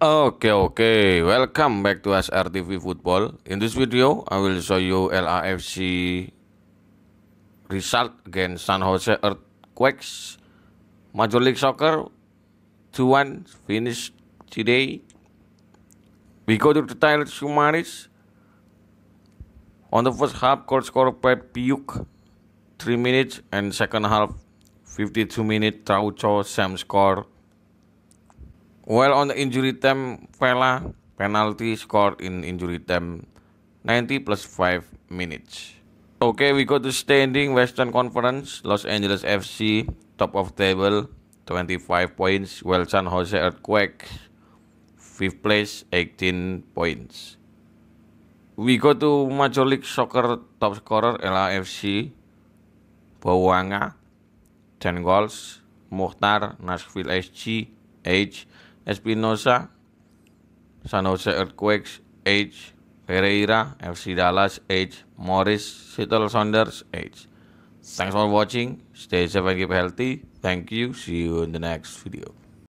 Okay, okay. Welcome back to SRTV Football. In this video, I will show you LAFC result against San Jose Earthquakes. Major League Soccer 2-1 finished today. We go to the title summaries. On the first half, goal scored by Piuk, 3 minutes, and second half, 52 minutes, Traucho, Sam score. Well on the injury time Vela penalty score in injury time 90 plus 5 minutes. Okay, we go to standing Western Conference, Los Angeles FC, top of table, 25 points, Well San Jose Earthquake, 5th place, 18 points. We go to Major League Soccer top scorer LAFC, Bawanga, 10 goals, Muhtar, Nashville SG, H, Espinosa, San Jose Earthquakes, H. Pereira, FC Dallas, H. Morris, Seattle Saunders, H. Thanks for watching. Stay safe and keep healthy. Thank you. See you in the next video.